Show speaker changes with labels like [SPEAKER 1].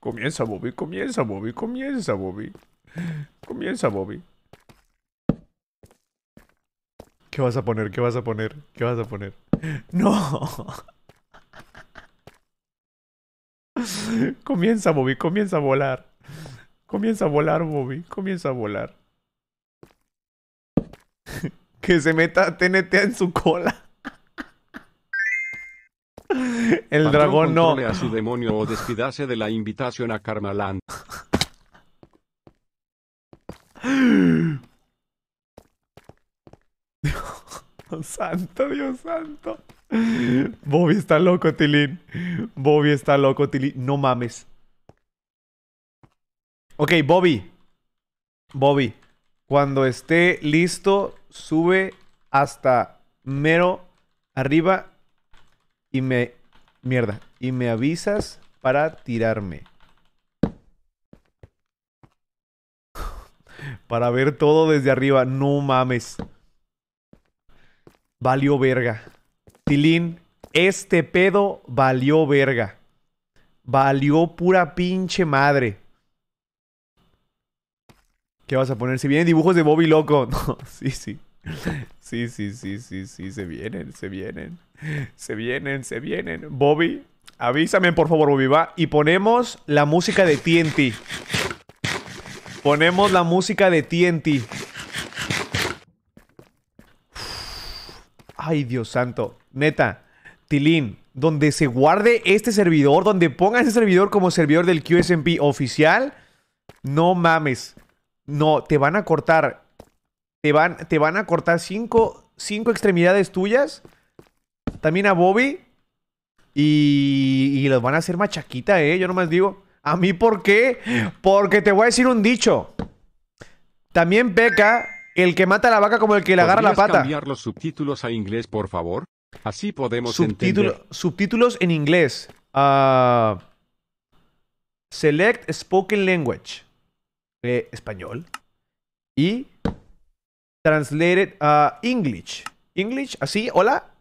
[SPEAKER 1] Comienza, Bobby, comienza, Bobby, comienza, Bobby. Comienza, Bobby. ¿Qué vas a poner? ¿Qué vas a poner? ¿Qué vas a poner? ¡No! comienza, Bobby, comienza a volar. Comienza a volar, Bobby, comienza a volar. que se meta TNT en su cola. El dragón no. a su
[SPEAKER 2] demonio o despidase de la invitación a Carnaland,
[SPEAKER 1] Dios santo, Dios santo. Bobby está loco, Tilín. Bobby está loco, Tilín. No mames. Ok, Bobby. Bobby. Cuando esté listo, sube hasta mero arriba y me Mierda. Y me avisas para tirarme. para ver todo desde arriba. No mames. Valió verga. Tilín, este pedo valió verga. Valió pura pinche madre. ¿Qué vas a poner? Si vienen dibujos de Bobby Loco. No, sí, sí. Sí, sí, sí, sí, sí, se vienen, se vienen. Se vienen, se vienen. Bobby, avísame por favor, Bobby, va. Y ponemos la música de TNT. Ponemos la música de TNT. Ay, Dios santo. Neta, Tilín, donde se guarde este servidor, donde ponga este servidor como servidor del QSMP oficial, no mames. No, te van a cortar te van, te van a cortar cinco, extremidades tuyas. También a Bobby. Y, y los van a hacer machaquita, ¿eh? Yo nomás digo. ¿A mí por qué? Porque te voy a decir un dicho. También peca el que mata la vaca como el que le agarra la pata.
[SPEAKER 2] cambiar los subtítulos a inglés, por favor? Así podemos entender.
[SPEAKER 1] Subtítulos en inglés. Ah, select Spoken Language. Eh, español. Y translated a English. English, así, hola,